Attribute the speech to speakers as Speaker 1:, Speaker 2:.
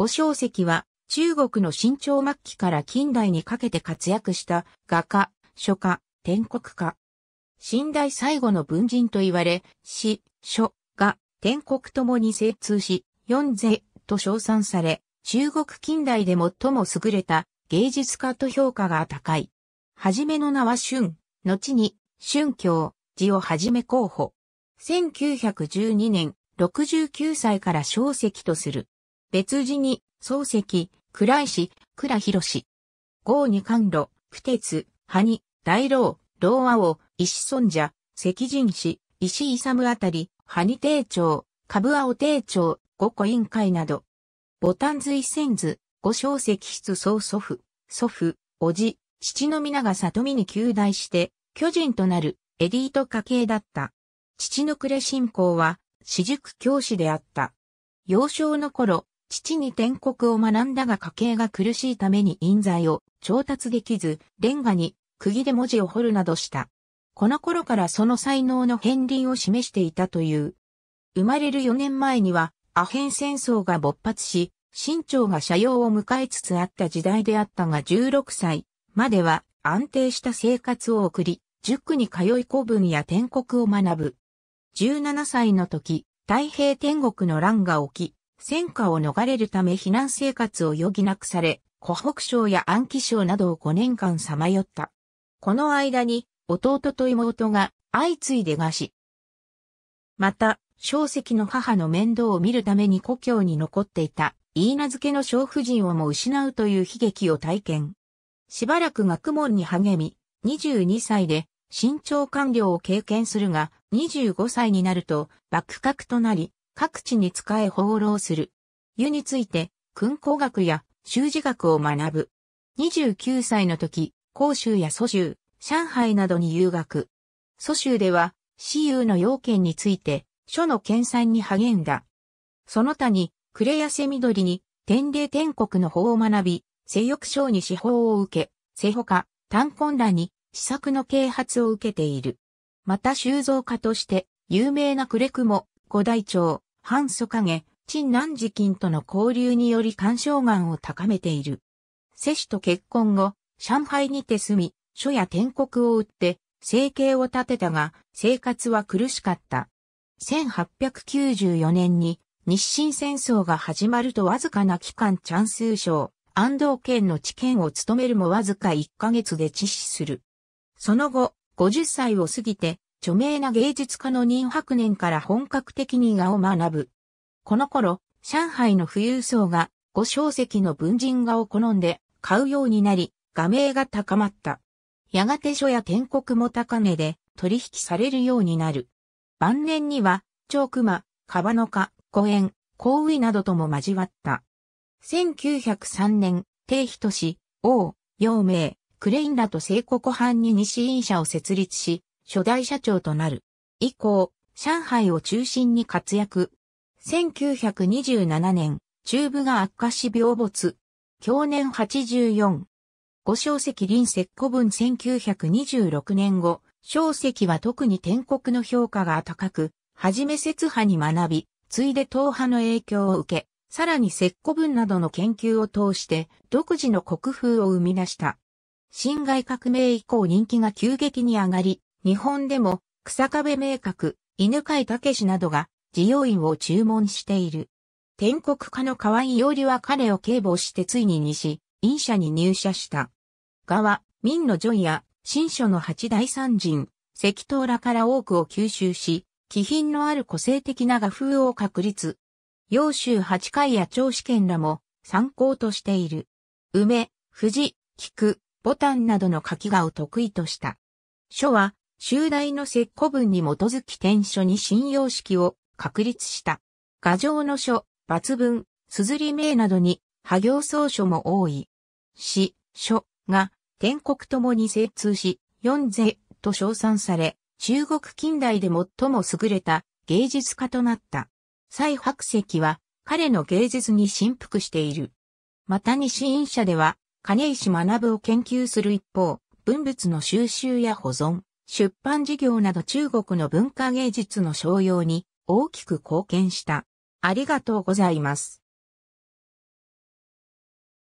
Speaker 1: 五章石は中国の清朝末期から近代にかけて活躍した画家、書家、天国家。新代最後の文人と言われ、詩、書、画、天国ともに精通し、四世と称賛され、中国近代で最も優れた芸術家と評価が高い。はじめの名は春、後に春教、字をはじめ候補。1912年、69歳から小石とする。別寺に、漱石、倉石、倉広豪に甘露、九鉄、羽に、大老、老和王、石尊者、石人氏、石勇あたり、羽に帝長、株青帝長、五個委員会など。ボタン随千図、五小石室曽祖父、祖父、叔父、父の皆が里見に旧大して、巨人となる、エリート家系だった。父の暮れ信仰は、私塾教師であった。幼少の頃、父に天国を学んだが家計が苦しいために印材を調達できず、レンガに釘で文字を彫るなどした。この頃からその才能の片鱗を示していたという。生まれる4年前には、アヘン戦争が勃発し、新朝が斜陽を迎えつつあった時代であったが16歳までは安定した生活を送り、塾に通い古文や天国を学ぶ。17歳の時、太平天国の乱が起き、戦火を逃れるため避難生活を余儀なくされ、湖北省や安徽省などを5年間さまよった。この間に、弟と妹が相次いで餓死。また、小石の母の面倒を見るために故郷に残っていた、言い名付けの小婦人をも失うという悲劇を体験。しばらく学問に励み、22歳で新長官僚を経験するが、25歳になると、幕閣となり、各地に使え放浪する。湯について、訓工学や修士学を学ぶ。29歳の時、広州や蘇州、上海などに留学。蘇州では、私有の要件について、書の研鑽に励んだ。その他に、暮れやせ緑に、天霊天国の法を学び、性欲症に司法を受け、性他、単根らに、施策の啓発を受けている。また修造家として、有名な暮れ雲、五大長、反祖陰、陳南寺菌との交流により干渉眼を高めている。セシと結婚後、上海にて住み、書や天国を売って、生計を立てたが、生活は苦しかった。1894年に日清戦争が始まるとわずかな期間チャンス省、安藤県の知県を務めるもわずか1ヶ月で致死する。その後、50歳を過ぎて著名な芸術家の任白年から本格的に画を学ぶ。この頃、上海の富裕層が五小石の文人画を好んで買うようになり、画名が高まった。やがて書や天国も高値で取引されるようになる。晩年には、長熊、カバノカ、円、高位などとも交わった。1903年、帝都市、王、陽明、クレインらと聖国藩に西院社を設立し、初代社長となる。以降、上海を中心に活躍。1927年、中部が悪化し病没。去年84。五小石林石古文1926年後、小石は特に天国の評価が高く、はじめ説派に学び、ついで東派の影響を受け、さらに石古文などの研究を通して独自の国風を生み出した。辛亥革命以降人気が急激に上がり、日本でも、草壁明確、犬飼武などが、事業員を注文している。天国家の河合陽理は彼を警護してついに西、院社に入社した。側、民の女や、新書の八大三人、赤頭らから多くを吸収し、気品のある個性的な画風を確立。揚州八回や長試験らも参考としている。梅、藤、菊、ボタンなどの書き画を得意とした。書は修大の石古文に基づき天書に信用式を確立した。画上の書、抜文、綴名などに、派行草書も多い。詩、書が、天国ともに精通し、四世と称賛され、中国近代で最も優れた芸術家となった。蔡白石は、彼の芸術に振幅している。また西院社では、金石学を研究する一方、文物の収集や保存、出版事業など中国の文化芸術の商用に大きく貢献した。ありがとうございます。